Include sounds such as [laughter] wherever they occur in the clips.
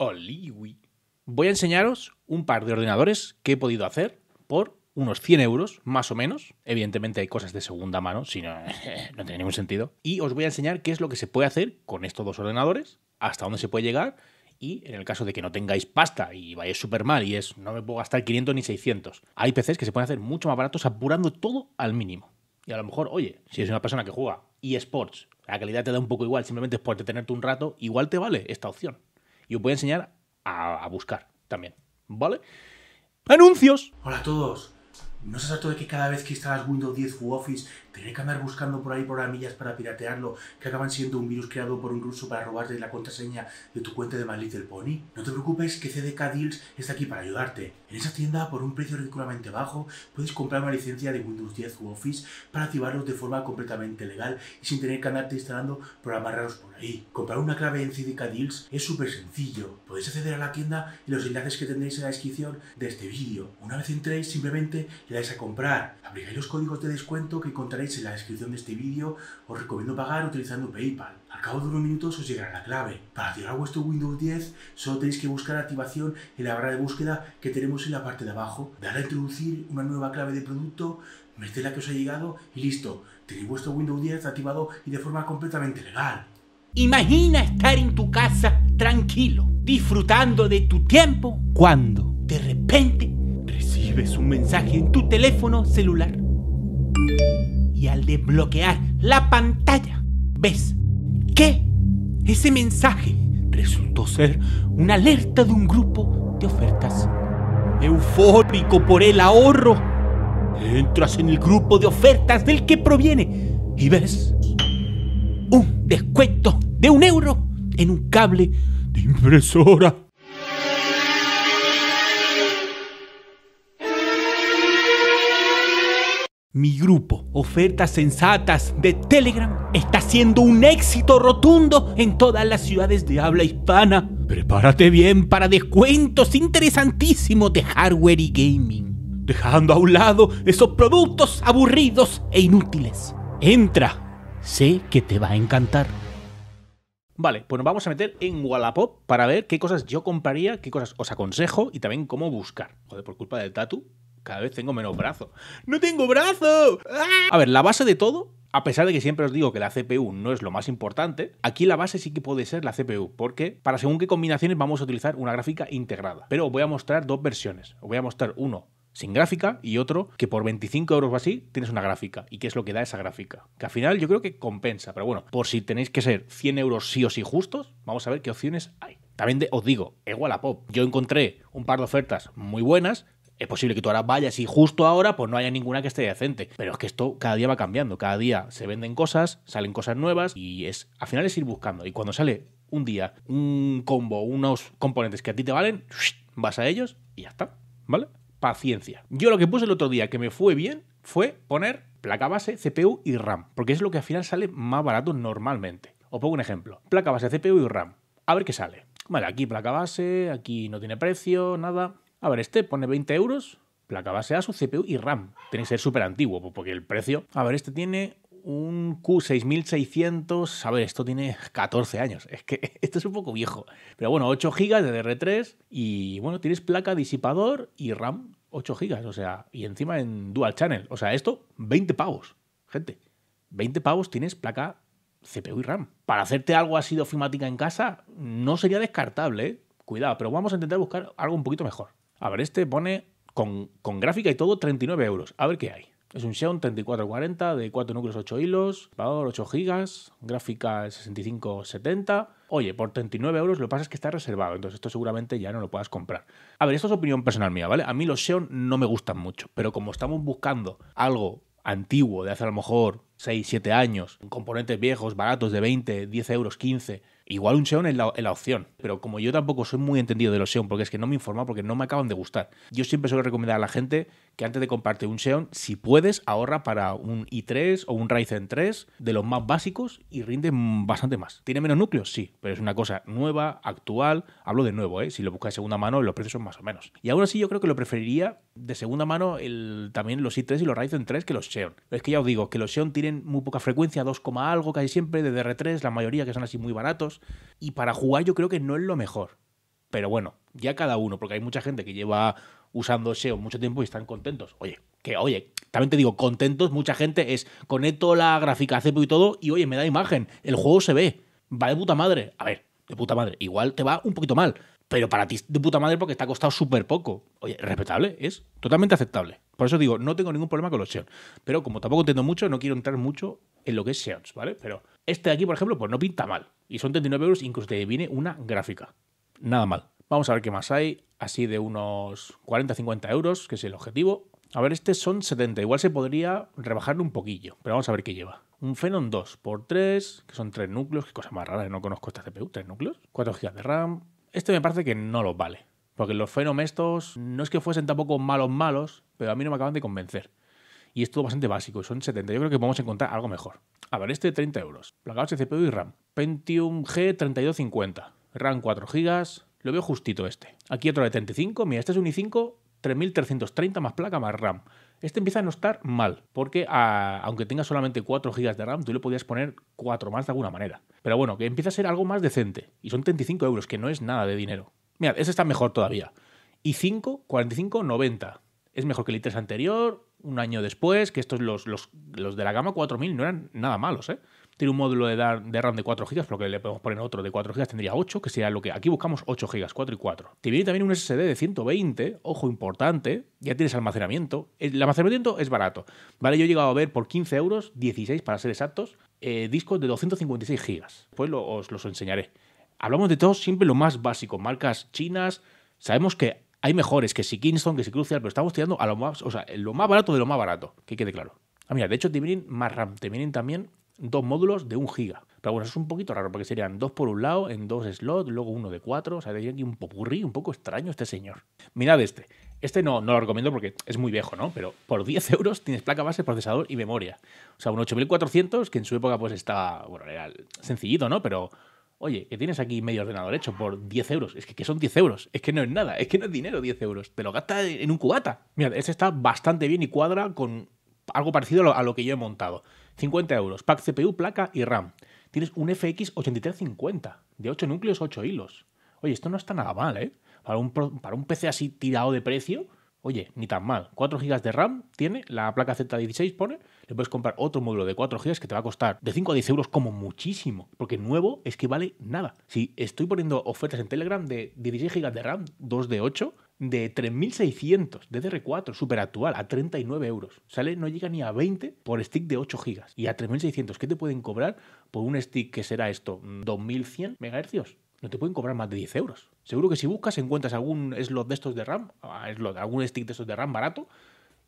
Oliwi. Voy a enseñaros un par de ordenadores que he podido hacer por unos 100 euros, más o menos. Evidentemente hay cosas de segunda mano, si no, [laughs] no tiene ningún sentido. Y os voy a enseñar qué es lo que se puede hacer con estos dos ordenadores, hasta dónde se puede llegar. Y en el caso de que no tengáis pasta y vayáis súper mal y es no me puedo gastar 500 ni 600, hay PCs que se pueden hacer mucho más baratos apurando todo al mínimo. Y a lo mejor, oye, si es una persona que juega eSports, la calidad te da un poco igual, simplemente es por detenerte un rato, igual te vale esta opción y os voy a enseñar a, buscar también, ¿vale? ¡Anuncios! Hola a todos. ¿No se trata de que cada vez que instalas Windows 10 u Office tener que andar buscando por ahí programillas para piratearlo que acaban siendo un virus creado por un ruso para robarte la contraseña de tu cuenta de My Little Pony? No te preocupes que CDK Deals está aquí para ayudarte. En esa tienda, por un precio ridículamente bajo, puedes comprar una licencia de Windows 10 u Office para activarlos de forma completamente legal y sin tener que andarte instalando programas raros por ahí. Comprar una clave en CDK Deals es súper sencillo. Podéis acceder a la tienda y los enlaces que tendréis en la descripción de este vídeo. Una vez entréis, simplemente le dais a comprar. Aplicáis los códigos de descuento que encontraréis en la descripción de este vídeo, os recomiendo pagar utilizando PayPal. Al cabo de unos minutos os llegará la clave. Para activar vuestro Windows 10 solo tenéis que buscar la activación en la barra de búsqueda que tenemos en la parte de abajo, Dar a introducir una nueva clave de producto, meter la que os ha llegado y listo, tenéis vuestro Windows 10 activado y de forma completamente legal. Imagina estar en tu casa tranquilo, disfrutando de tu tiempo, cuando de repente recibes un mensaje en tu teléfono celular y al desbloquear la pantalla, ves que ese mensaje resultó ser una alerta de un grupo de ofertas. Eufórico por el ahorro, entras en el grupo de ofertas del que proviene y ves un descuento de un euro en un cable de impresora. Mi grupo, Ofertas Sensatas de Telegram, está siendo un éxito rotundo en todas las ciudades de habla hispana. Prepárate bien para descuentos interesantísimos de hardware y gaming, dejando a un lado esos productos aburridos e inútiles. Entra, sé que te va a encantar. Vale, pues nos vamos a meter en Wallapop para ver qué cosas yo compraría, qué cosas os aconsejo y también cómo buscar. Joder, por culpa del tatu, cada vez tengo menos brazo. ¡No tengo brazo! ¡Ah! A ver, la base de todo, a pesar de que siempre os digo que la CPU no es lo más importante, aquí la base sí que puede ser la CPU, porque para según qué combinaciones vamos a utilizar una gráfica integrada. Pero os voy a mostrar dos versiones. Os voy a mostrar uno sin gráfica y otro que por 25 euros o así tienes una gráfica. ¿Y qué es lo que da esa gráfica? Que al final yo creo que compensa, pero bueno, por si tenéis que ser 100 euros sí o sí justos, vamos a ver qué opciones hay. También os digo, igual a pop. Yo encontré un par de ofertas muy buenas, es posible que tú ahora vayas y justo ahora pues no haya ninguna que esté decente. Pero es que esto cada día va cambiando, cada día se venden cosas, salen cosas nuevas y es al final es ir buscando. Y cuando sale un día un combo, unos componentes que a ti te valen, vas a ellos y ya está, ¿vale? Paciencia. Yo lo que puse el otro día que me fue bien fue poner placa base, CPU y RAM, porque es lo que al final sale más barato normalmente. Os pongo un ejemplo. Placa base, CPU y RAM. A ver qué sale. Vale, aquí placa base, aquí no tiene precio, nada. A ver, este pone 20 euros, placa base su CPU y RAM. Tiene que ser súper antiguo, porque el precio... A ver, este tiene un Q6600, a ver, esto tiene 14 años, es que [laughs] esto es un poco viejo. Pero bueno, 8 GB de DR3 y bueno, tienes placa disipador y RAM 8 GB, o sea, y encima en dual channel, o sea, esto 20 pavos, gente. 20 pavos tienes placa CPU y RAM. Para hacerte algo así de ofimática en casa no sería descartable, ¿eh? cuidado, pero vamos a intentar buscar algo un poquito mejor. A ver, este pone con, gráfica y todo 39 euros. A ver qué hay. Es un Xeon 3440 de 4 núcleos, 8 hilos, valor 8 gigas, gráfica 6570. Oye, por 39 euros lo que pasa es que está reservado, entonces esto seguramente ya no lo puedas comprar. A ver, esto es opinión personal mía, ¿vale? A mí los Xeon no me gustan mucho, pero como estamos buscando algo antiguo de hacer a lo mejor 6, 7 años, componentes viejos, baratos de 20, 10 euros, 15. Igual un Xeon es la, opción, pero como yo tampoco soy muy entendido de los Xeon, porque es que no me informa, porque no me acaban de gustar. Yo siempre suelo recomendar a la gente que antes de comprarte un Xeon, si puedes, ahorra para un i3 o un Ryzen 3 de los más básicos y rinde bastante más. ¿Tiene menos núcleos? Sí, pero es una cosa nueva, actual. Hablo de nuevo, ¿eh? Si lo buscas de segunda mano, los precios son más o menos. Y aún así yo creo que lo preferiría de segunda mano el, también los i3 y los Ryzen 3 que los Xeon. Es que ya os digo, que los Xeon tienen muy poca frecuencia, 2, algo casi siempre, de DR3, la mayoría que son así muy baratos. Y para jugar yo creo que no es lo mejor. Pero bueno, ya cada uno, porque hay mucha gente que lleva usando SEO mucho tiempo y están contentos. Oye, que oye, también te digo, contentos, mucha gente es conecto la gráfica CPU y todo, y oye, me da imagen, el juego se ve, va de puta madre. A ver, de puta madre, igual te va un poquito mal, pero para ti de puta madre porque te ha costado súper poco. Oye, respetable, es totalmente aceptable. Por eso digo, no tengo ningún problema con los Xeon. Pero como tampoco entiendo mucho, no quiero entrar mucho en lo que es Xeon, ¿vale? Pero este de aquí, por ejemplo, pues no pinta mal. Y son 39 euros, incluso te viene una gráfica. Nada mal. Vamos a ver qué más hay. Así de unos 40-50 euros, que es el objetivo. A ver, este son 70. Igual se podría rebajarlo un poquillo, pero vamos a ver qué lleva. Un Phenom 2 por 3, que son 3 núcleos. Qué cosa más rara, no conozco esta CPU. 3 núcleos. 4 GB de RAM. Este me parece que no lo vale. Porque los Phenom estos no es que fuesen tampoco malos malos, pero a mí no me acaban de convencer. Y es todo bastante básico, son 70. Yo creo que podemos encontrar algo mejor. A ver, este de 30 euros. Placa de CPU y RAM. Pentium G3250. RAM 4 GB. Lo veo justito este. Aquí otro de 35. Mira, este es un i5 3330 más placa más RAM. Este empieza a no estar mal, porque ah, aunque tenga solamente 4 GB de RAM, tú le podías poner 4 más de alguna manera. Pero bueno, que empieza a ser algo más decente. Y son 35 euros, que no es nada de dinero. Mira, ese está mejor todavía. Y 5, 45, 90. Es mejor que el i3 anterior, un año después, que estos los, de la gama 4000 no eran nada malos, ¿eh? Tiene un módulo de, RAM de 4 GB, porque le podemos poner otro de 4 GB, tendría 8, que sería lo que aquí buscamos 8 GB, 4 y 4. Te viene también un SSD de 120, ojo importante, ya tienes almacenamiento. El almacenamiento es barato, ¿vale? Yo he llegado a ver por 15 euros, 16 para ser exactos, eh, discos de 256 GB. Pues os los enseñaré hablamos de todo siempre lo más básico, marcas chinas, sabemos que hay mejores que si Kingston, que si Crucial, pero estamos tirando a lo más, o sea, lo más barato de lo más barato, que quede claro. Ah, mira, de hecho te vienen más RAM, te vienen también dos módulos de un giga. Pero bueno, eso es un poquito raro, porque serían dos por un lado, en dos slots, luego uno de cuatro. O sea, viene aquí un popurrí, un poco extraño este señor. Mirad este. Este no, no lo recomiendo porque es muy viejo, ¿no? Pero por 10 [laughs] euros tienes placa base, procesador y memoria. O sea, un 8400 que en su época pues está, bueno, era sencillito, ¿no? Pero Oye, que tienes aquí medio ordenador hecho por 10 euros. Es que, que, son 10 euros. Es que no es nada. Es que no es dinero 10 euros. Te lo gastas en un cubata. Mira, este está bastante bien y cuadra con algo parecido a lo, que yo he montado. 50 euros. Pack CPU, placa y RAM. Tienes un FX8350 de 8 núcleos, 8 hilos. Oye, esto no está nada mal, ¿eh? Para un, para un PC así tirado de precio, Oye, ni tan mal. 4 GB de RAM tiene, la placa Z16 pone, le puedes comprar otro módulo de 4 GB que te va a costar de 5 a 10 euros como muchísimo, porque nuevo es que vale nada. Si estoy poniendo ofertas en Telegram de 16 GB de RAM, 2 de 8, de 3600 DDR4, super actual, a 39 euros. Sale, no llega ni a 20 por stick de 8 GB, Y a 3600, ¿qué te pueden cobrar por un stick que será esto? ¿2100 mm, MHz? no te pueden cobrar más de 10 euros. Seguro que si buscas encuentras algún slot de estos de RAM, ah, algún stick de estos de RAM barato,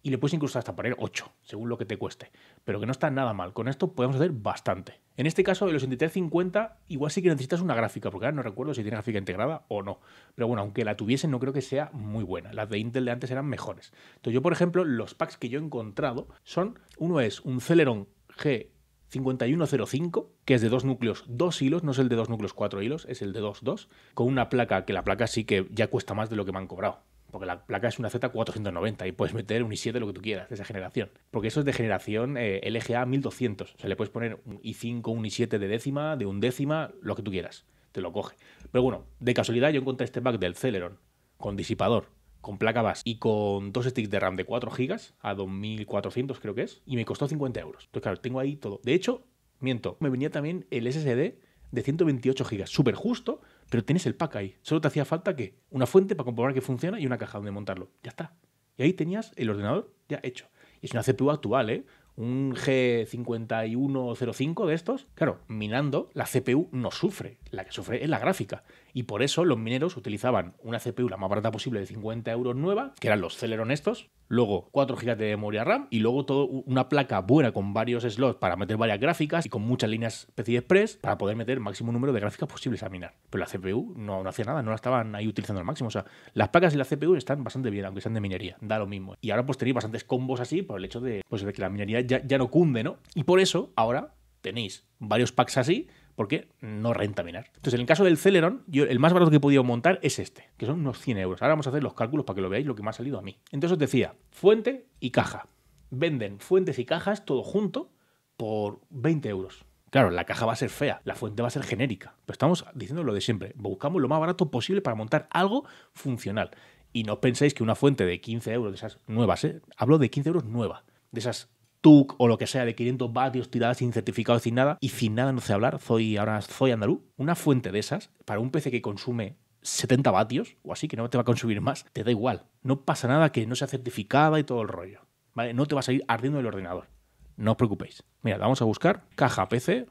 y le puedes incluso hasta poner 8, según lo que te cueste. Pero que no está nada mal. Con esto podemos hacer bastante. En este caso, el 8350 igual sí que necesitas una gráfica, porque ahora no recuerdo si tiene gráfica integrada o no. Pero bueno, aunque la tuviesen, no creo que sea muy buena. Las de Intel de antes eran mejores. Entonces yo, por ejemplo, los packs que yo he encontrado son, uno es un Celeron G 5105, que es de dos núcleos, dos hilos, no es el de dos núcleos, cuatro hilos, es el de dos, dos, con una placa que la placa sí que ya cuesta más de lo que me han cobrado. Porque la placa es una Z490 y puedes meter un i7, lo que tú quieras, de esa generación. Porque eso es de generación eh, LGA 1200. O sea, le puedes poner un i5, un i7 de décima, de un décima lo que tú quieras. Te lo coge. Pero bueno, de casualidad yo encontré este pack del Celeron con disipador con placa base y con dos sticks de RAM de 4 GB a 2400 creo que es, y me costó 50 euros. Entonces, claro, tengo ahí todo. De hecho, miento, me venía también el SSD de 128 GB, súper justo, pero tienes el pack ahí. Solo te hacía falta que una fuente para comprobar que funciona y una caja donde montarlo. Ya está. Y ahí tenías el ordenador ya hecho. Y es una CPU actual, ¿eh? un G5105 de estos, claro, minando, la CPU no sufre, la que sufre es la gráfica. Y por eso los mineros utilizaban una CPU la más barata posible de 50 euros nueva, que eran los Celeron estos, luego 4 GB de memoria RAM y luego todo una placa buena con varios slots para meter varias gráficas y con muchas líneas PCI Express para poder meter el máximo número de gráficas posibles a minar. Pero la CPU no, no hacía nada, no la estaban ahí utilizando al máximo. O sea, las placas y la CPU están bastante bien, aunque sean de minería, da lo mismo. Y ahora pues tenéis bastantes combos así por el hecho de, pues, que la minería ya, ya no cunde, ¿no? Y por eso ahora tenéis varios packs así porque no renta minar. Entonces, en el caso del Celeron, yo, el más barato que he podido montar es este, que son unos 100 euros. Ahora vamos a hacer los cálculos para que lo veáis lo que me ha salido a mí. Entonces os decía, fuente y caja. Venden fuentes y cajas todo junto por 20 euros. Claro, la caja va a ser fea, la fuente va a ser genérica, pero estamos diciendo lo de siempre, buscamos lo más barato posible para montar algo funcional. Y no penséis que una fuente de 15 euros, de esas nuevas, ¿eh? hablo de 15 euros nueva, de esas TUC o lo que sea de 500 vatios tiradas sin certificado, sin nada, y sin nada no sé hablar, soy ahora soy andaluz, una fuente de esas, para un PC que consume 70 vatios o así, que no te va a consumir más, te da igual. No pasa nada que no sea certificada y todo el rollo. ¿Vale? No te vas a ir ardiendo el ordenador. No os preocupéis. Mira, vamos a buscar caja PC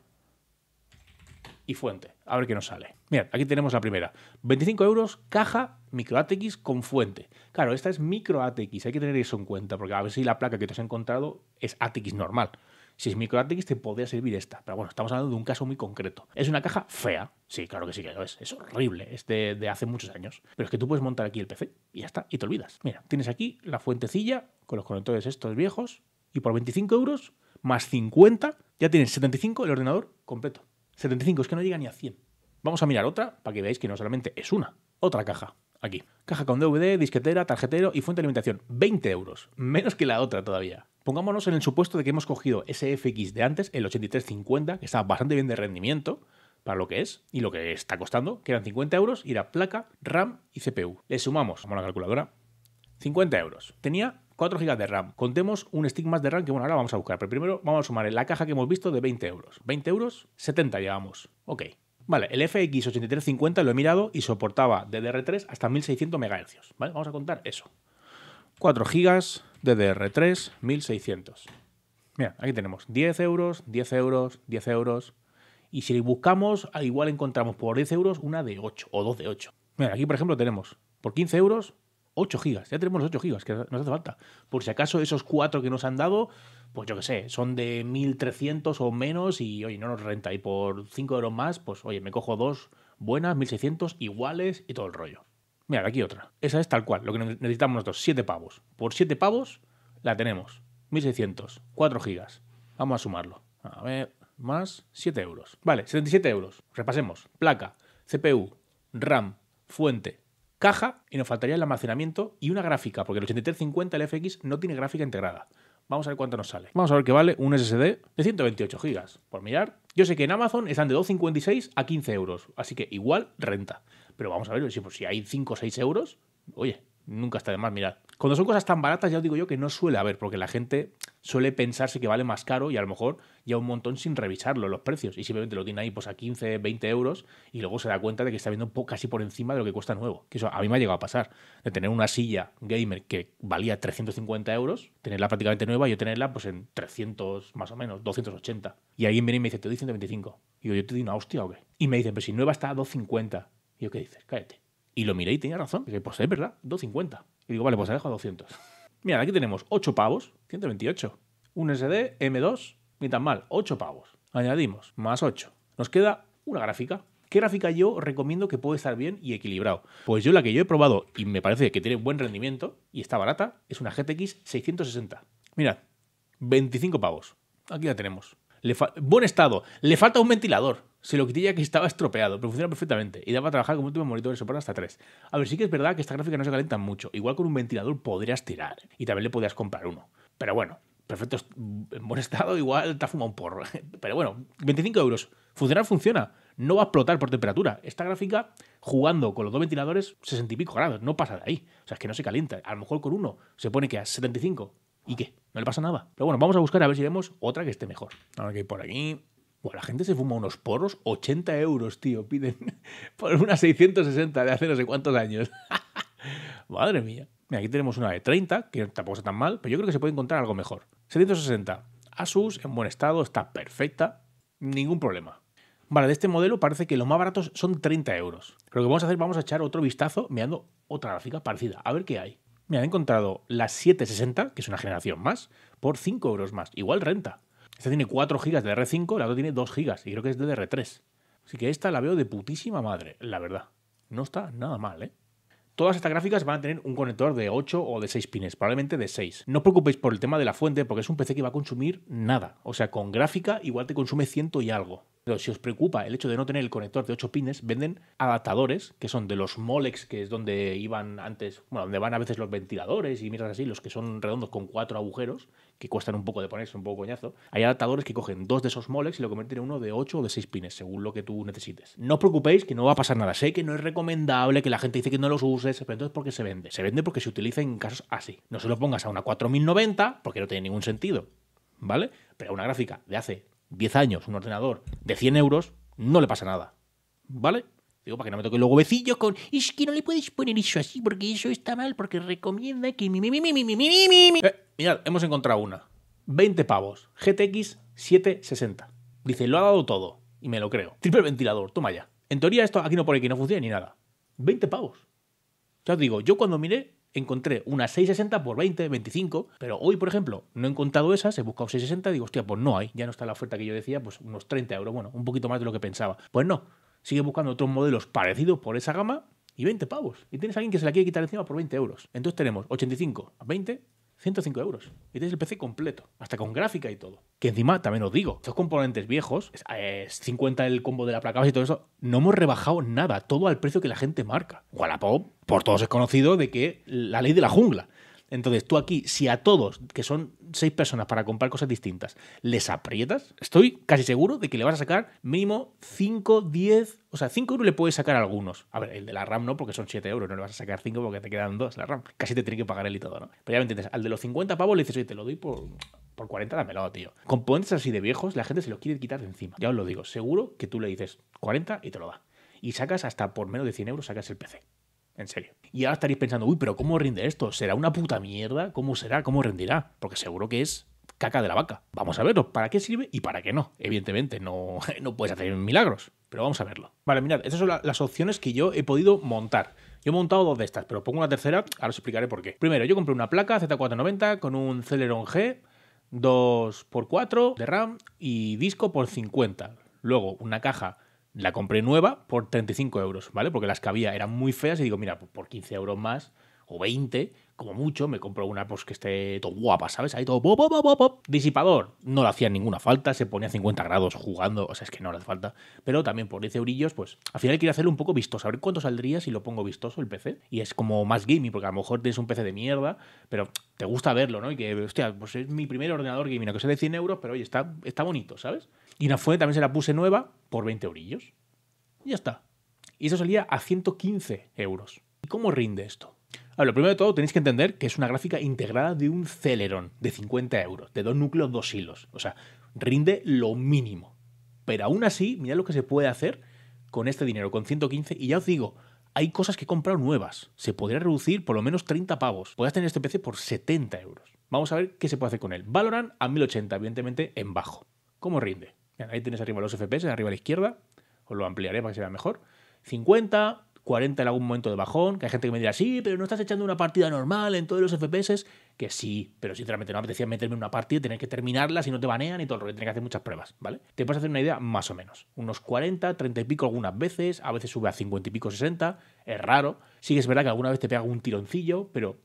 y fuente. A ver qué nos sale. Mira, aquí tenemos la primera. 25 euros, caja micro ATX con fuente. Claro, esta es micro ATX, hay que tener eso en cuenta, porque a ver si la placa que te has encontrado es ATX normal. Si es micro ATX te podría servir esta, pero bueno, estamos hablando de un caso muy concreto. Es una caja fea, sí, claro que sí que lo es, es horrible, es de, de hace muchos años, pero es que tú puedes montar aquí el PC y ya está, y te olvidas. Mira, tienes aquí la fuentecilla con los conectores estos viejos y por 25 euros más 50 ya tienes 75 el ordenador completo. 75, es que no llega ni a 100. Vamos a mirar otra para que veáis que no solamente es una, otra caja. Aquí. Caja con DVD, disquetera, tarjetero y fuente de alimentación. 20 euros. Menos que la otra todavía. Pongámonos en el supuesto de que hemos cogido ese FX de antes, el 8350, que está bastante bien de rendimiento para lo que es y lo que está costando, que eran 50 euros, y era placa, RAM y CPU. Le sumamos, como la calculadora, 50 euros. Tenía 4 GB de RAM. Contemos un stick más de RAM que, bueno, ahora vamos a buscar. Pero primero vamos a sumar la caja que hemos visto de 20 euros. 20 euros, 70 llevamos. Ok. Vale, el FX8350 lo he mirado y soportaba DDR3 hasta 1600 MHz. ¿Vale? Vamos a contar eso. 4 GB, DDR3, 1600. Mira, aquí tenemos 10 euros, 10 euros, 10 euros. Y si buscamos, igual encontramos por 10 euros una de 8 o dos de 8. Mira, aquí por ejemplo tenemos por 15 euros 8 gigas. Ya tenemos los 8 gigas, que nos hace falta. Por si acaso esos 4 que nos han dado, pues yo qué sé, son de 1300 o menos y oye, no nos renta. Y por 5 euros más, pues oye, me cojo dos buenas, 1600 iguales y todo el rollo. Mira, aquí otra. Esa es tal cual, lo que necesitamos nosotros, 7 pavos. Por 7 pavos la tenemos. 1600, 4 gigas. Vamos a sumarlo. A ver, más 7 euros. Vale, 77 euros. Repasemos. Placa, CPU, RAM, fuente, caja y nos faltaría el almacenamiento y una gráfica, porque el 8350, el FX, no tiene gráfica integrada. Vamos a ver cuánto nos sale. Vamos a ver qué vale un SSD de 128 GB. Por mirar, yo sé que en Amazon están de 2,56 a 15 euros, así que igual renta. Pero vamos a ver si, pues, si hay 5 o 6 euros, oye, nunca está de más mirad. Cuando son cosas tan baratas, ya os digo yo que no suele haber, porque la gente suele pensarse que vale más caro y a lo mejor ya un montón sin revisarlo, los precios. Y simplemente lo tiene ahí pues, a 15, 20 euros y luego se da cuenta de que está viendo casi por encima de lo que cuesta nuevo. Que eso a mí me ha llegado a pasar. De tener una silla gamer que valía 350 euros, tenerla prácticamente nueva y yo tenerla pues, en 300 más o menos, 280. Y alguien viene y me dice, te doy 125. Y yo, te doy una hostia o qué. Y me dicen, pero si nueva está a 250. Y yo, ¿qué dices? Cállate. Y lo miré y tenía razón. Dije, pues es verdad, 250. Y digo, vale, pues la dejo a 200. Mira, aquí tenemos 8 pavos, 128. Un SD M2 ni tan mal, 8 pavos. Añadimos, más 8. Nos queda una gráfica. ¿Qué gráfica yo recomiendo que puede estar bien y equilibrado? Pues yo la que yo he probado y me parece que tiene buen rendimiento y está barata es una GTX 660. Mirad, 25 pavos. Aquí la tenemos. buen estado. Le falta un ventilador. Se lo quité ya que estaba estropeado, pero funciona perfectamente. Y da para trabajar con monitor monitores soporta hasta 3. A ver, sí que es verdad que esta gráfica no se calienta mucho. Igual con un ventilador podrías tirar. Y también le podrías comprar uno. Pero bueno, perfecto, en buen estado, igual te ha fumado un porro. [laughs] Pero bueno, 25 euros. Funcionar funciona. No va a explotar por temperatura. Esta gráfica, jugando con los dos ventiladores, 60 y pico grados. No pasa de ahí. O sea, es que no se calienta. A lo mejor con uno se pone que a 75. ¿Y qué? No le pasa nada. Pero bueno, vamos a buscar a ver si vemos otra que esté mejor. Ahora que por aquí. Bueno, la gente se fuma unos porros, 80 euros, tío, piden [laughs] por unas 660 de hace no sé cuántos años. [laughs] Madre mía. Mira, aquí tenemos una de 30, que tampoco está tan mal, pero yo creo que se puede encontrar algo mejor. 760. Asus en buen estado, está perfecta, ningún problema. Vale, de este modelo parece que los más baratos son 30 euros. Lo que vamos a hacer, vamos a echar otro vistazo mirando otra gráfica parecida, a ver qué hay. Me han encontrado la 760, que es una generación más, por 5 euros más. Igual renta. Esta tiene 4 GB de R5, la otra tiene 2 GB y creo que es de r 3 Así que esta la veo de putísima madre, la verdad. No está nada mal, ¿eh? Todas estas gráficas van a tener un conector de 8 o de 6 pines, probablemente de 6. No os preocupéis por el tema de la fuente, porque es un PC que va a consumir nada. O sea, con gráfica igual te consume ciento y algo. Pero si os preocupa el hecho de no tener el conector de 8 pines, venden adaptadores, que son de los Molex, que es donde iban antes, bueno, donde van a veces los ventiladores y miras así, los que son redondos con cuatro agujeros, que cuestan un poco de ponerse, un poco coñazo, hay adaptadores que cogen dos de esos molex y lo convierten en uno de 8 o de 6 pines, según lo que tú necesites. No os preocupéis que no va a pasar nada. Sé que no es recomendable, que la gente dice que no los uses, pero entonces ¿por qué se vende? Se vende porque se utiliza en casos así. No se lo pongas a una 4090 porque no tiene ningún sentido, ¿vale? Pero a una gráfica de hace 10 años, un ordenador de 100 euros, no le pasa nada, ¿vale? para que no me toque los huevecillos con. Es que no le puedes poner eso así porque eso está mal, porque recomienda que. mirad, hemos encontrado una. 20 pavos. GTX 760. Dice, lo ha dado todo. Y me lo creo. Triple ventilador, toma ya. En teoría, esto aquí no pone que no funciona ni nada. 20 pavos. Ya os digo, yo cuando miré, encontré una 660 por 20, 25, pero hoy, por ejemplo, no he encontrado esas, he buscado 660 y digo, hostia, pues no hay, ya no está la oferta que yo decía, pues unos 30 euros, bueno, un poquito más de lo que pensaba. Pues no, sigue buscando otros modelos parecidos por esa gama y 20 pavos. Y tienes a alguien que se la quiere quitar encima por 20 euros. Entonces tenemos 85 a 20, 105 euros. Y tienes el PC completo, hasta con gráfica y todo. Que encima, también os digo, estos componentes viejos, es 50 el combo de la placa base y todo eso, no hemos rebajado nada, todo al precio que la gente marca. Wallapop, por todos es conocido de que la ley de la jungla. Entonces, tú aquí, si a todos, que son seis personas para comprar cosas distintas, les aprietas, estoy casi seguro de que le vas a sacar mínimo 5, 10, o sea, 5 euros le puedes sacar a algunos. A ver, el de la RAM no, porque son 7 euros, no le vas a sacar 5 porque te quedan 2 la RAM. Casi te tiene que pagar él y todo, ¿no? Pero ya me entiendes, al de los 50 pavos le dices, oye, te lo doy por por 40 dámelo, tío. Componentes así de viejos, la gente se los quiere quitar de encima. Ya os lo digo, seguro que tú le dices 40 y te lo da. Y sacas hasta por menos de 100 euros, sacas el PC en serio. Y ahora estaréis pensando, uy, pero ¿cómo rinde esto? ¿Será una puta mierda? ¿Cómo será? ¿Cómo rendirá? Porque seguro que es caca de la vaca. Vamos a verlo, para qué sirve y para qué no. Evidentemente, no, [laughs] no puedes hacer milagros, pero vamos a verlo. Vale, mirad, estas son las opciones que yo he podido montar. Yo he montado dos de estas, pero pongo una tercera, ahora os explicaré por qué. Primero, yo compré una placa Z490 con un Celeron G, 2x4 de RAM y disco por 50. Luego, una caja la compré nueva por 35 euros, ¿vale? Porque las que había eran muy feas y digo, mira, por 15 euros más o 20, como mucho, me compro una pues, que esté todo guapa, ¿sabes? Ahí todo pop, pop, pop, disipador. No le hacía ninguna falta, se ponía a 50 grados jugando, o sea, es que no le hace falta. Pero también por 10 eurillos, pues al final quiero hacerlo un poco vistoso, a ver cuánto saldría si lo pongo vistoso el PC. Y es como más gaming, porque a lo mejor tienes un PC de mierda, pero te gusta verlo, ¿no? Y que, hostia, pues es mi primer ordenador gaming, que sea de 100 euros, pero oye, está, está bonito, ¿sabes? Y una fuente también se la puse nueva por 20 eurillos. Y ya está. Y eso salía a 115 euros. ¿Y cómo rinde esto? A ver, lo primero de todo tenéis que entender que es una gráfica integrada de un Celeron de 50 euros, de dos núcleos, dos hilos. O sea, rinde lo mínimo. Pero aún así, mirad lo que se puede hacer con este dinero, con 115. Y ya os digo, hay cosas que he comprado nuevas. Se podría reducir por lo menos 30 pavos. Podrías tener este PC por 70 euros. Vamos a ver qué se puede hacer con él. Valorant a 1080, evidentemente en bajo. ¿Cómo rinde? ahí tenéis arriba los FPS, arriba a la izquierda. Os lo ampliaré para que se vea mejor. 50, 40 en algún momento de bajón. Que hay gente que me dirá, sí, pero no estás echando una partida normal en todos los FPS. Que sí, pero sinceramente no apetecía meterme en una partida, y tener que terminarla si no te banean y todo el rollo. Tienes que hacer muchas pruebas, ¿vale? Te puedes hacer una idea más o menos. Unos 40, 30 y pico algunas veces. A veces sube a 50 y pico, 60. Es raro. Sí que es verdad que alguna vez te pega un tironcillo, pero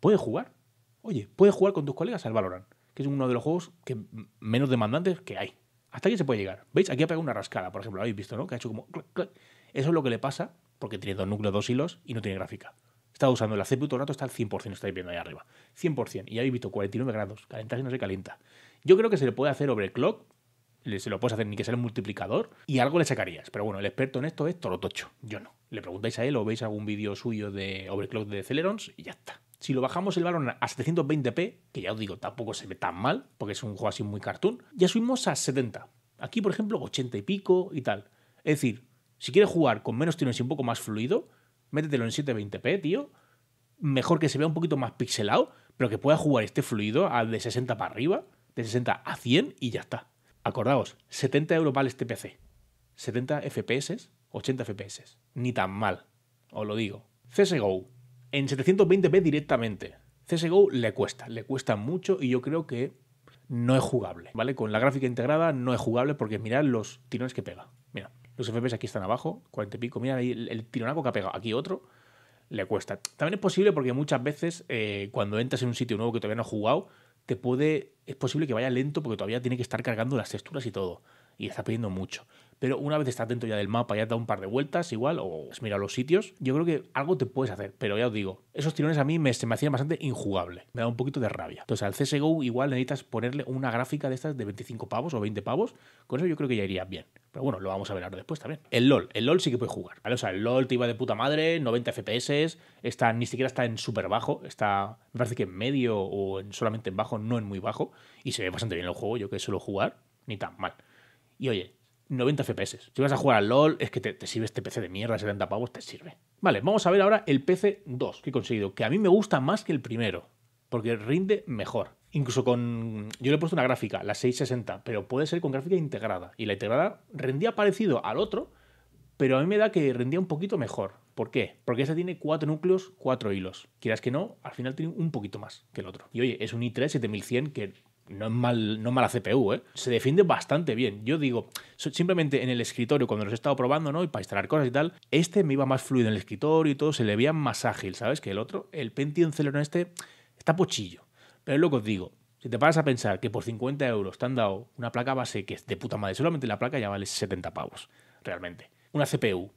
puedes jugar. Oye, puedes jugar con tus colegas al Valorant, que es uno de los juegos que menos demandantes que hay. Hasta aquí se puede llegar. ¿Veis? Aquí ha pegado una rascada, por ejemplo. Lo habéis visto, ¿no? Que ha hecho como... Eso es lo que le pasa porque tiene dos núcleos, dos hilos y no tiene gráfica. Está usando el CPU todo el rato, está al 100%, estáis viendo ahí arriba. 100%. Y ya habéis visto 49 grados. Calentar y no se calienta. Yo creo que se le puede hacer overclock. Se lo puedes hacer ni que sea el multiplicador. Y algo le sacarías. Pero bueno, el experto en esto es tocho. Yo no. Le preguntáis a él o veis algún vídeo suyo de overclock de Celerons y ya está. Si lo bajamos el balón a 720p, que ya os digo, tampoco se ve tan mal, porque es un juego así muy cartoon, ya subimos a 70. Aquí, por ejemplo, 80 y pico y tal. Es decir, si quieres jugar con menos tiros y un poco más fluido, métetelo en 720p, tío. Mejor que se vea un poquito más pixelado, pero que pueda jugar este fluido a de 60 para arriba, de 60 a 100 y ya está. Acordaos, 70 euros vale este PC. 70 FPS, 80 FPS. Ni tan mal, os lo digo. CSGO, en 720p directamente. CSGO le cuesta, le cuesta mucho y yo creo que no es jugable, ¿vale? Con la gráfica integrada no es jugable porque mirad los tirones que pega. Mira, los FPS aquí están abajo, 40 y pico, mira ahí el, tironaco que ha pegado, aquí otro, le cuesta. También es posible porque muchas veces eh, cuando entras en un sitio nuevo que todavía no has jugado, te puede, es posible que vaya lento porque todavía tiene que estar cargando las texturas y todo, y está pidiendo mucho pero una vez estás dentro ya del mapa y has dado un par de vueltas igual o has mirado los sitios, yo creo que algo te puedes hacer, pero ya os digo, esos tirones a mí me, se me hacían bastante injugable, me da un poquito de rabia. Entonces al CSGO igual necesitas ponerle una gráfica de estas de 25 pavos o 20 pavos, con eso yo creo que ya iría bien. Pero bueno, lo vamos a ver ahora después también. El LOL, el LOL sí que puedes jugar, O sea, el LOL te iba de puta madre, 90 FPS, está, ni siquiera está en súper bajo, está, me parece que en medio o solamente en bajo, no en muy bajo, y se ve bastante bien el juego, yo que suelo jugar, ni tan mal. Y oye, 90 FPS. Si vas a jugar al LOL, es que te, sirve este PC de mierda, 70 pavos, te sirve. Vale, vamos a ver ahora el PC 2 que he conseguido, que a mí me gusta más que el primero, porque rinde mejor. Incluso con... Yo le he puesto una gráfica, la 660, pero puede ser con gráfica integrada. Y la integrada rendía parecido al otro, pero a mí me da que rendía un poquito mejor. ¿Por qué? Porque esta tiene cuatro núcleos, cuatro hilos. Quieras que no, al final tiene un poquito más que el otro. Y oye, es un i3 7100 que no es, mal, no mala CPU, ¿eh? se defiende bastante bien. Yo digo, simplemente en el escritorio, cuando los he estado probando, ¿no? Y para instalar cosas y tal, este me iba más fluido en el escritorio y todo, se le veía más ágil, ¿sabes? Que el otro, el Pentium Celeron este, está pochillo. Pero es lo que os digo, si te paras a pensar que por 50 euros te han dado una placa base que es de puta madre, solamente la placa ya vale 70 pavos, realmente. Una CPU,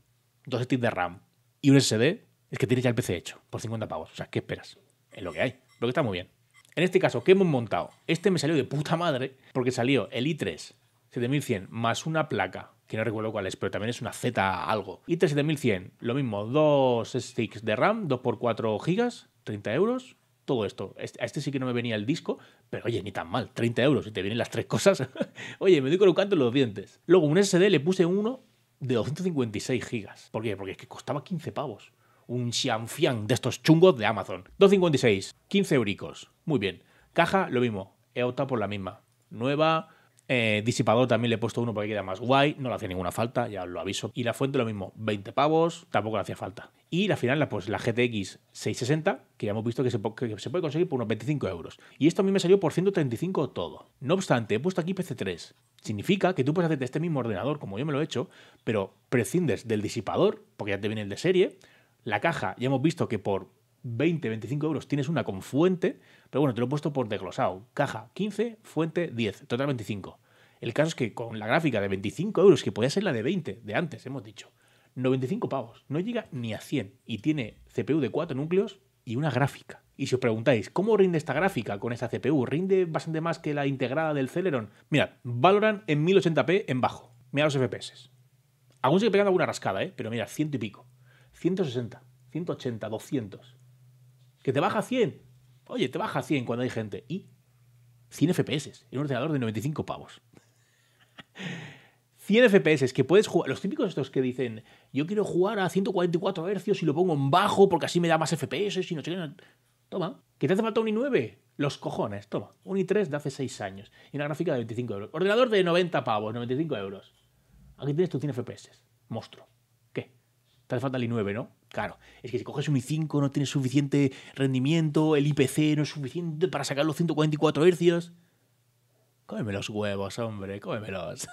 dos sticks de RAM y un SD, es que tienes ya el PC hecho por 50 pavos. O sea, ¿qué esperas? Es lo que hay, lo que está muy bien. En este caso, ¿qué hemos montado? Este me salió de puta madre porque salió el i3 7100 más una placa, que no recuerdo cuál es, pero también es una Z algo. i3 7100, lo mismo, dos sticks de RAM, 2x4 gigas, 30 euros, todo esto. Este, a este sí que no me venía el disco, pero oye, ni tan mal, 30 euros, y te vienen las tres cosas. [laughs] oye, me doy colocando los dientes. Luego, un SSD le puse uno de 256 gigas. ¿Por qué? Porque es que costaba 15 pavos un Xianfian de estos chungos de Amazon. 256, 15 euricos. Muy bien. Caja, lo mismo. He optado por la misma. Nueva. Eh, disipador también le he puesto uno porque queda más guay. No le hacía ninguna falta, ya lo aviso. Y la fuente lo mismo, 20 pavos, tampoco le hacía falta. Y la final, pues la GTX 660, que ya hemos visto que se, puede conseguir por unos 25 euros. Y esto a mí me salió por 135 todo. No obstante, he puesto aquí PC3. Significa que tú puedes hacerte este mismo ordenador, como yo me lo he hecho, pero prescindes del disipador, porque ya te viene el de serie la caja, ya hemos visto que por 20, 25 euros tienes una con fuente, pero bueno, te lo he puesto por desglosado. Caja 15, fuente 10, total 25. El caso es que con la gráfica de 25 euros, que podía ser la de 20 de antes, hemos dicho, 95 pavos, no llega ni a 100 y tiene CPU de 4 núcleos y una gráfica. Y si os preguntáis, ¿cómo rinde esta gráfica con esta CPU? ¿Rinde bastante más que la integrada del Celeron? Mirad, valoran en 1080p en bajo. Mira los FPS. Aún sigue pegando alguna rascada, ¿eh? pero mira, ciento y pico. 160, 180, 200. Que te baja a 100. Oye, te baja a 100 cuando hay gente. Y 100 FPS en un ordenador de 95 pavos. 100 [laughs] FPS que puedes jugar. Los típicos estos que dicen, yo quiero jugar a 144 Hz y lo pongo en bajo porque así me da más FPS y no Toma, que te hace falta un i9. Los cojones, toma. Un i3 de hace 6 años. Y una gráfica de 25 euros. Ordenador de 90 pavos, 95 euros. Aquí tienes tus 100 FPS. Monstruo te hace falta el i9, ¿no? Claro, es que si coges un i5 no tienes suficiente rendimiento, el IPC no es suficiente para sacar los 144 Hz. Cómeme los huevos, hombre, cómemelos.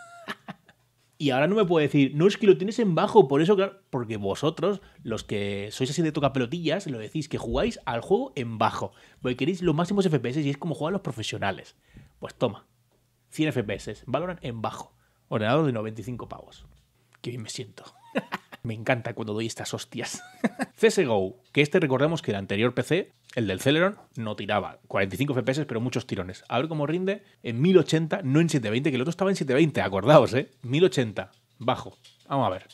[laughs] y ahora no me puede decir, no es que lo tienes en bajo, por eso, claro, porque vosotros, los que sois así de toca tocapelotillas, lo decís que jugáis al juego en bajo, porque queréis los máximos FPS y es como juegan los profesionales. Pues toma, 100 FPS, valoran en bajo, ordenador de 95 pavos. Qué bien me siento. [laughs] Me encanta cuando doy estas hostias. [laughs] CSGO, que este recordemos que el anterior PC, el del Celeron, no tiraba. 45 FPS, pero muchos tirones. A ver cómo rinde en 1080, no en 720, que el otro estaba en 720, acordaos, ¿eh? 1080, bajo. Vamos a ver.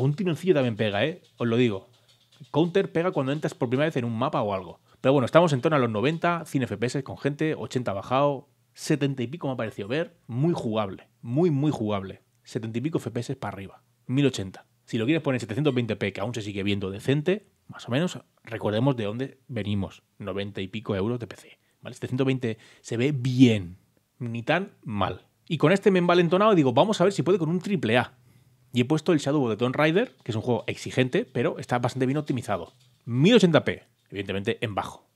un tironcillo también pega, ¿eh? Os lo digo. Counter pega cuando entras por primera vez en un mapa o algo. Pero bueno, estamos en torno a los 90, 100 FPS con gente, 80 bajado, 70 y pico me ha parecido ver. Muy jugable, muy, muy jugable. 70 y pico FPS para arriba. 1080. Si lo quieres poner en 720p, que aún se sigue viendo decente, más o menos, recordemos de dónde venimos. 90 y pico euros de PC. ¿vale? 720 se ve bien, ni tan mal. Y con este me he envalentonado digo, vamos a ver si puede con un triple A. Y he puesto el Shadow de Tomb Raider, que es un juego exigente, pero está bastante bien optimizado. 1080p, evidentemente en bajo.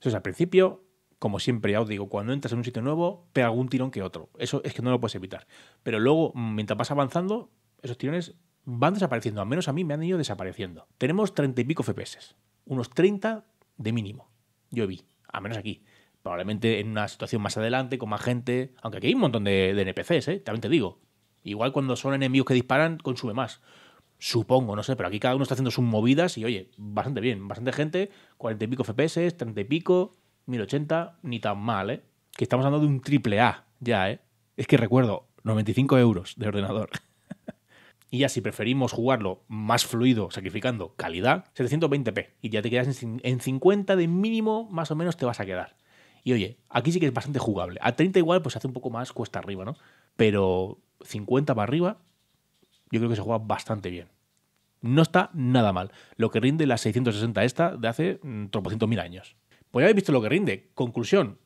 Eso es al principio, como siempre, ya os digo, cuando entras en un sitio nuevo, pega algún tirón que otro. Eso es que no lo puedes evitar. Pero luego, mientras vas avanzando, esos tirones van desapareciendo, al menos a mí me han ido desapareciendo. Tenemos 30 y pico FPS, unos 30 de mínimo, yo vi, al menos aquí. Probablemente en una situación más adelante, con más gente, aunque aquí hay un montón de, NPCs, ¿eh? también te digo. Igual cuando son enemigos que disparan, consume más. Supongo, no sé, pero aquí cada uno está haciendo sus movidas y oye, bastante bien, bastante gente, 40 y pico FPS, 30 y pico, 1080, ni tan mal, ¿eh? Que estamos hablando de un triple A ya, ¿eh? Es que recuerdo, 95 euros de ordenador. Y ya si preferimos jugarlo más fluido, sacrificando calidad, 720p. Y ya te quedas en, 50 de mínimo, más o menos te vas a quedar. Y oye, aquí sí que es bastante jugable. A 30 igual, pues hace un poco más cuesta arriba, ¿no? Pero 50 para arriba, yo creo que se juega bastante bien. No está nada mal. Lo que rinde la 660 esta de hace mm, tropocientos mil años. Pues ya habéis visto lo que rinde. Conclusión.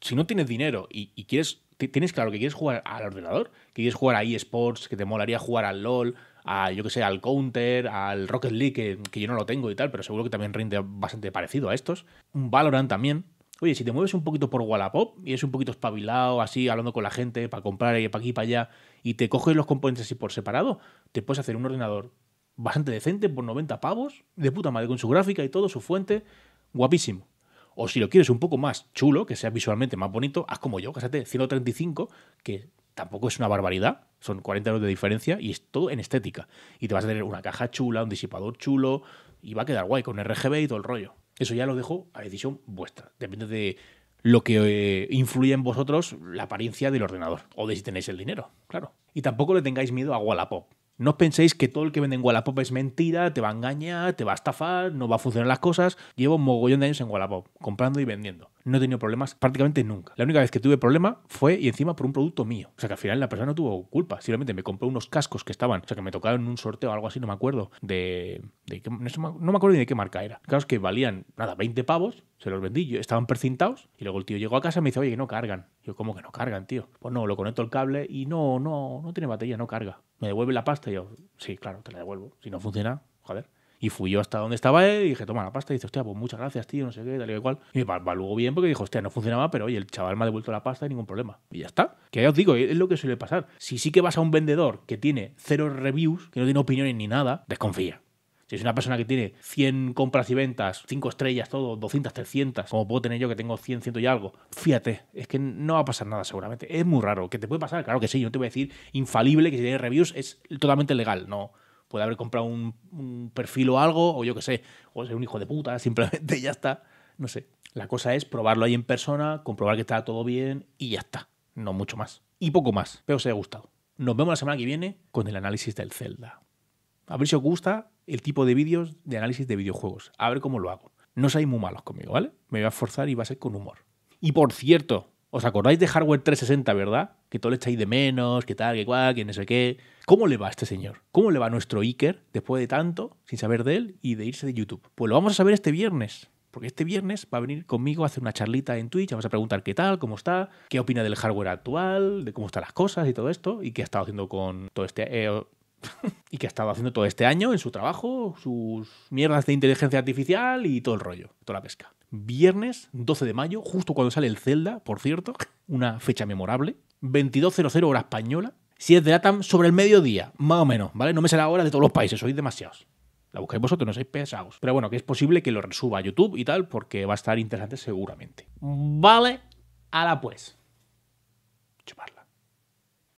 Si no tienes dinero y, y quieres tienes claro que quieres jugar al ordenador, que quieres jugar a eSports, que te molaría jugar al LOL, a, yo que sé, al Counter, al Rocket League, que, yo no lo tengo y tal, pero seguro que también rinde bastante parecido a estos. Un Valorant también. Oye, si te mueves un poquito por Wallapop y es un poquito espabilado, así, hablando con la gente, para comprar y para aquí y para allá, y te coges los componentes así por separado, te puedes hacer un ordenador bastante decente por 90 pavos, de puta madre, con su gráfica y todo, su fuente, guapísimo. O si lo quieres un poco más chulo, que sea visualmente más bonito, haz como yo, cásate 135, que tampoco es una barbaridad, son 40 euros de diferencia y es todo en estética. Y te vas a tener una caja chula, un disipador chulo y va a quedar guay con RGB y todo el rollo. Eso ya lo dejo a decisión vuestra. Depende de lo que eh, influye en vosotros la apariencia del ordenador o de si tenéis el dinero, claro. Y tampoco le tengáis miedo a Wallapop. No penséis que todo el que vende en Wallapop es mentira, te va a engañar, te va a estafar, no va a funcionar las cosas. Llevo un mogollón de años en Wallapop, comprando y vendiendo no he tenido problemas prácticamente nunca. La única vez que tuve problema fue y encima por un producto mío. O sea que al final la persona no tuvo culpa. Simplemente me compré unos cascos que estaban, o sea que me tocaron en un sorteo o algo así, no me acuerdo. De, de no, me acuerdo ni de qué marca era. Claro, que valían nada, 20 pavos, se los vendí, estaban percintados y luego el tío llegó a casa y me dice, oye, que no cargan. Yo, ¿cómo que no cargan, tío? Pues no, lo conecto al cable y no, no, no tiene batería, no carga. Me devuelve la pasta y yo, sí, claro, te la devuelvo. Si no funciona, joder. Y fui yo hasta donde estaba él y dije, toma la pasta. Y dice, hostia, pues muchas gracias, tío, no sé qué, tal y cual. Y me luego bien porque dijo, hostia, no funcionaba, pero oye, el chaval me ha devuelto la pasta y ningún problema. Y ya está. Que ya os digo, es lo que suele pasar. Si sí que vas a un vendedor que tiene cero reviews, que no tiene opiniones ni nada, desconfía. Si es una persona que tiene 100 compras y ventas, 5 estrellas, todo, 200, 300, como puedo tener yo que tengo 100, 100 y algo, fíjate, es que no va a pasar nada seguramente. Es muy raro. ¿Que te puede pasar? Claro que sí, yo no te voy a decir infalible que si tienes reviews es totalmente legal. No, puede haber comprado un, perfil o algo, o yo qué sé, o ser un hijo de puta, [laughs] simplemente ya está. No sé. La cosa es probarlo ahí en persona, comprobar que está todo bien y ya está. No mucho más. Y poco más. Espero que os haya gustado. Nos vemos la semana que viene con el análisis del Zelda. A ver si os gusta el tipo de vídeos de análisis de videojuegos. A ver cómo lo hago. No seáis muy malos conmigo, ¿vale? Me voy a esforzar y va a ser con humor. Y por cierto, ¿os acordáis de Hardware 360, verdad? que todo le echáis de menos, que tal, que cual, que no sé qué. ¿Cómo le va a este señor? ¿Cómo le va a nuestro Iker después de tanto, sin saber de él y de irse de YouTube? Pues lo vamos a saber este viernes. Porque este viernes va a venir conmigo a hacer una charlita en Twitch, vamos a preguntar qué tal, cómo está, qué opina del hardware actual, de cómo están las cosas y todo esto, y qué ha estado haciendo con todo este, eh, [laughs] y que ha estado haciendo todo este año en su trabajo, sus mierdas de inteligencia artificial y todo el rollo, toda la pesca. Viernes 12 de mayo, justo cuando sale el Zelda, por cierto, [laughs] una fecha memorable, 22.00 hora española, si es de LATAM, sobre el mediodía, más o menos, ¿vale? No me sé la hora de todos los países, sois demasiados. La buscáis vosotros, no sois pesados. Pero bueno, que es posible que lo resuba a YouTube y tal, porque va a estar interesante seguramente. Vale, a la pues. Chuparla.